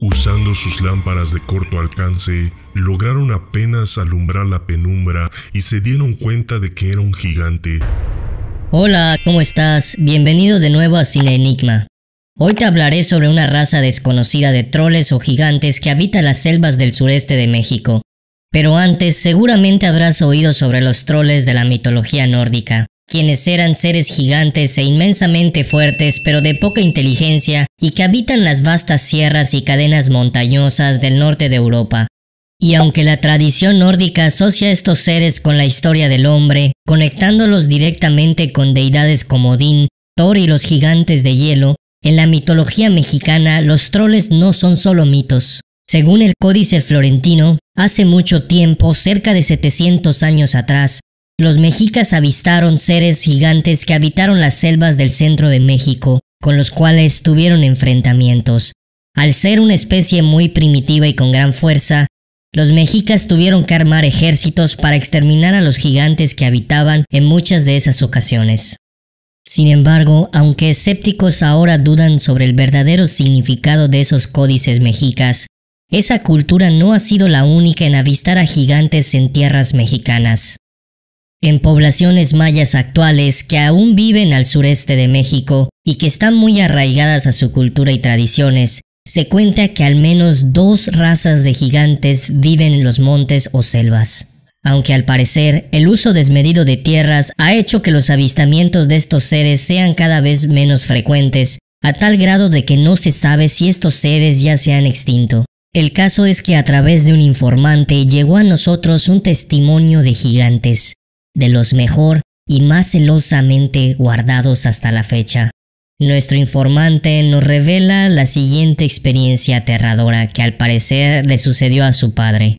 Usando sus lámparas de corto alcance, lograron apenas alumbrar la penumbra y se dieron cuenta de que era un gigante. Hola, ¿cómo estás? Bienvenido de nuevo a Cine Enigma. Hoy te hablaré sobre una raza desconocida de troles o gigantes que habita las selvas del sureste de México. Pero antes, seguramente habrás oído sobre los troles de la mitología nórdica quienes eran seres gigantes e inmensamente fuertes pero de poca inteligencia y que habitan las vastas sierras y cadenas montañosas del norte de Europa. Y aunque la tradición nórdica asocia estos seres con la historia del hombre, conectándolos directamente con deidades como Odín, Thor y los gigantes de hielo, en la mitología mexicana los troles no son solo mitos. Según el Códice Florentino, hace mucho tiempo, cerca de 700 años atrás, los mexicas avistaron seres gigantes que habitaron las selvas del centro de México, con los cuales tuvieron enfrentamientos. Al ser una especie muy primitiva y con gran fuerza, los mexicas tuvieron que armar ejércitos para exterminar a los gigantes que habitaban en muchas de esas ocasiones. Sin embargo, aunque escépticos ahora dudan sobre el verdadero significado de esos códices mexicas, esa cultura no ha sido la única en avistar a gigantes en tierras mexicanas en poblaciones mayas actuales que aún viven al sureste de México y que están muy arraigadas a su cultura y tradiciones, se cuenta que al menos dos razas de gigantes viven en los montes o selvas. Aunque al parecer el uso desmedido de tierras ha hecho que los avistamientos de estos seres sean cada vez menos frecuentes, a tal grado de que no se sabe si estos seres ya se han extinto. El caso es que a través de un informante llegó a nosotros un testimonio de gigantes, de los mejor y más celosamente guardados hasta la fecha. Nuestro informante nos revela la siguiente experiencia aterradora que al parecer le sucedió a su padre.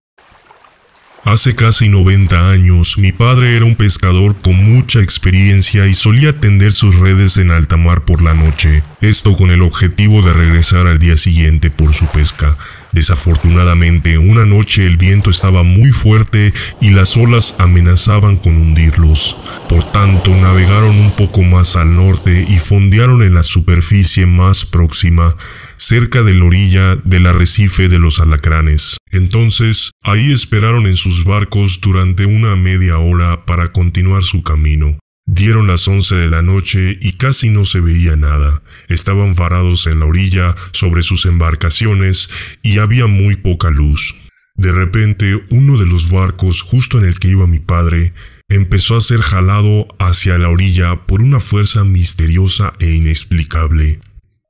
Hace casi 90 años, mi padre era un pescador con mucha experiencia y solía tender sus redes en alta mar por la noche, esto con el objetivo de regresar al día siguiente por su pesca. Desafortunadamente, una noche el viento estaba muy fuerte y las olas amenazaban con hundirlos. Por tanto, navegaron un poco más al norte y fondearon en la superficie más próxima, cerca de la orilla del arrecife de los alacranes. Entonces, ahí esperaron en sus barcos durante una media hora para continuar su camino. Dieron las once de la noche y casi no se veía nada. Estaban varados en la orilla sobre sus embarcaciones y había muy poca luz. De repente, uno de los barcos justo en el que iba mi padre empezó a ser jalado hacia la orilla por una fuerza misteriosa e inexplicable.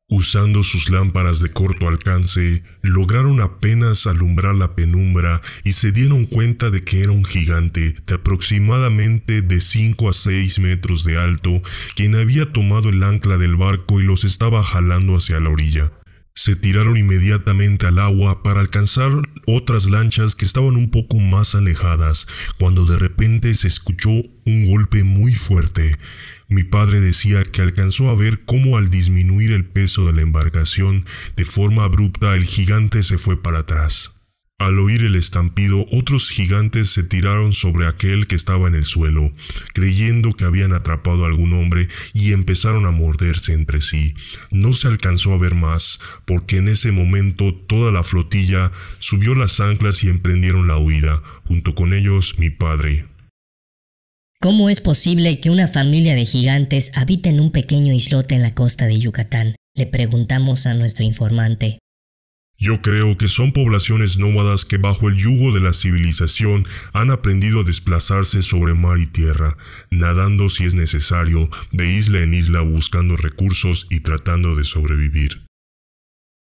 Usando sus lámparas de corto alcance, lograron apenas alumbrar la penumbra y se dieron cuenta de que era un gigante de aproximadamente de 5 a 6 metros de alto, quien había tomado el ancla del barco y los estaba jalando hacia la orilla. Se tiraron inmediatamente al agua para alcanzar otras lanchas que estaban un poco más alejadas, cuando de repente se escuchó un golpe muy fuerte. Mi padre decía que alcanzó a ver cómo al disminuir el peso de la embarcación de forma abrupta el gigante se fue para atrás. Al oír el estampido, otros gigantes se tiraron sobre aquel que estaba en el suelo, creyendo que habían atrapado a algún hombre y empezaron a morderse entre sí. No se alcanzó a ver más, porque en ese momento toda la flotilla subió las anclas y emprendieron la huida, junto con ellos mi padre. ¿Cómo es posible que una familia de gigantes habite en un pequeño islote en la costa de Yucatán? Le preguntamos a nuestro informante. Yo creo que son poblaciones nómadas que bajo el yugo de la civilización han aprendido a desplazarse sobre mar y tierra, nadando si es necesario, de isla en isla buscando recursos y tratando de sobrevivir.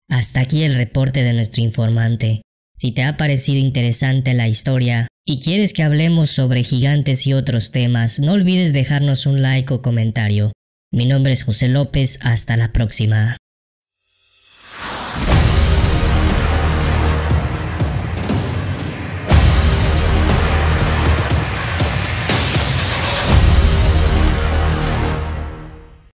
Hasta aquí el reporte de nuestro informante. Si te ha parecido interesante la historia, y quieres que hablemos sobre gigantes y otros temas, no olvides dejarnos un like o comentario. Mi nombre es José López, hasta la próxima.